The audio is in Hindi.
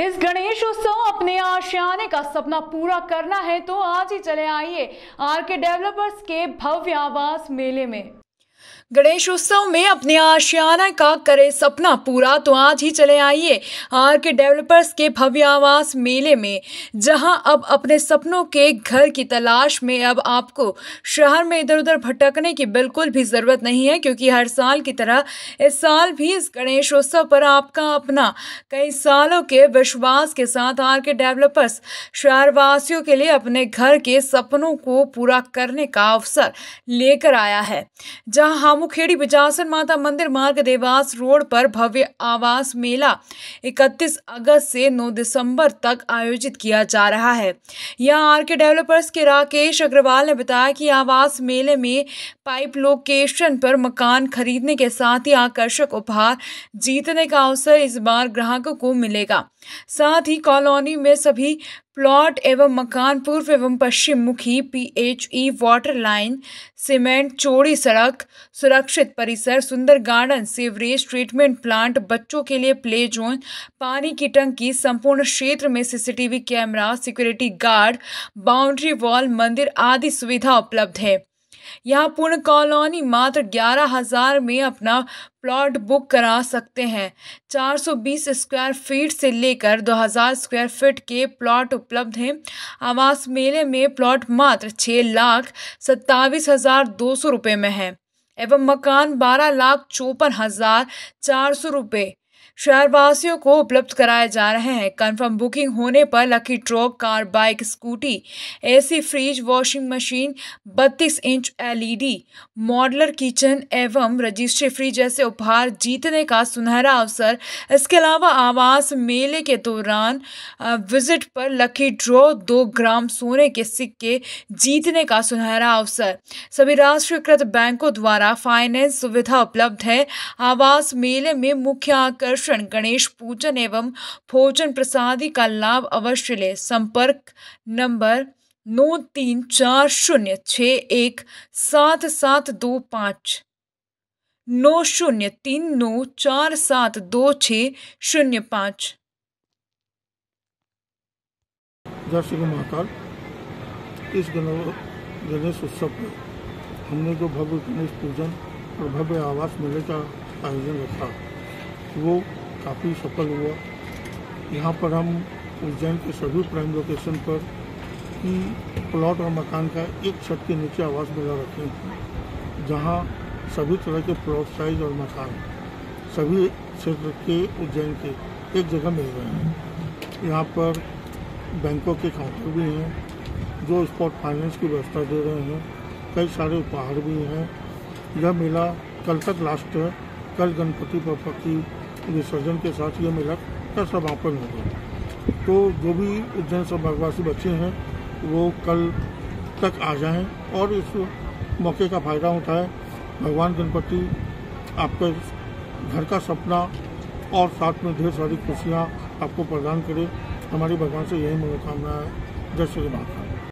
इस गणेश उत्सव अपने आशियाने का सपना पूरा करना है तो आज ही चले आइए आर के डेवलपर्स के भव्य आवास मेले में गणेश उत्सव में अपने आशियाना का करे सपना पूरा तो आज ही चले आइए आर के डेवलपर्स के भव्य आवास मेले में जहां अब अपने सपनों के घर की तलाश में अब आपको शहर में इधर उधर भटकने की बिल्कुल भी ज़रूरत नहीं है क्योंकि हर साल की तरह इस साल भी इस गणेश उत्सव पर आपका अपना कई सालों के विश्वास के साथ आर के डेवलपर्स शहरवासियों के लिए अपने घर के सपनों को पूरा करने का अवसर लेकर आया है जहाँ हम मुखेड़ी बिजासन माता मंदिर मार्ग देवास रोड पर भव्य आवास मेला 31 अगस्त से 9 दिसंबर तक आयोजित किया जा रहा है यहां आर के डेवलपर्स के राकेश अग्रवाल ने बताया कि आवास मेले में पाइप लोकेशन पर मकान खरीदने के साथ ही आकर्षक उपहार जीतने का अवसर इस बार ग्राहकों को मिलेगा साथ ही कॉलोनी में सभी प्लॉट एवं मकान पूर्व एवं पश्चिम मुखी P H E water line cement चौड़ी सड़क सुरक्षित परिसर सुंदर गार्डन सीवरेज ट्रीटमेंट प्लांट बच्चों के लिए प्ले जोन पानी की टंकी संपूर्ण क्षेत्र में CCTV camera security guard boundary wall मंदिर आदि सुविधा उपलब्ध है यहाँ पूर्ण कॉलोनी मात्र ग्यारह हज़ार में अपना प्लॉट बुक करा सकते हैं 420 स्क्वायर फीट से लेकर 2000 स्क्वायर फीट के प्लॉट उपलब्ध हैं आवास मेले में प्लॉट मात्र छः लाख सत्ताईस हज़ार दो सौ रुपये में है एवं मकान बारह लाख चौपन हज़ार चार सौ रुपये शहरवासियों को उपलब्ध कराए जा रहे हैं कन्फर्म बुकिंग होने पर lucky draw car bike scooty AC fridge washing machine 32 inch LED modular kitchen एवं रजिस्ट्री फ्री जैसे उपहार जीतने का सुनहरा अवसर इसके अलावा आवास मेले के दौरान विजिट पर लकी ड्रॉ दो ग्राम सोने के सिक्के जीतने का सुनहरा अवसर सभी राष्ट्रीयकृत बैंकों द्वारा फाइनेंस सुविधा उपलब्ध है आवास मेले में मुख्य आकर्ष दर्शन गणेश पूजन एवं भोजन प्रसादी का लाभ अवश्य लें संपर्क नंबर नौ तीन चार शून्य छः एक सात सात दो पाँच नौ शून्य तीन नौ चार सात दो छः शून्य पाँच जय श्री महाकाल इस गणेश उत्सव में हमने जो भव्य गणेश पूजन और भव्य आवास मेले का आयोजन रखा वो काफ़ी सफल हुआ यहाँ पर हम उज्जैन के सभी प्राइम लोकेशन पर ही प्लॉट और मकान का एक छत के नीचे आवास बना रखे हैं जहाँ सभी तरह के प्लॉट साइज और मकान सभी क्षेत्र के उज्जैन के एक जगह मिल रहे हैं यहाँ पर बैंकों के काउंटर भी हैं जो स्पॉट फाइनेंस की व्यवस्था दे रहे हैं कई सारे उपहार भी हैं यह मेला कल तक लास्ट है कल गणपति बप्पा की विसर्जन के साथ ये मेला का समापन होगा तो जो भी उज्जैन सौभागवासी बच्चे हैं वो कल तक आ जाएं और इस मौके का फ़ायदा उठाएं भगवान गणपति आपके घर का सपना और साथ में ढेर सारी खुशियाँ आपको प्रदान करें हमारी भगवान से यही मनोकामना है जय श्री महाकाल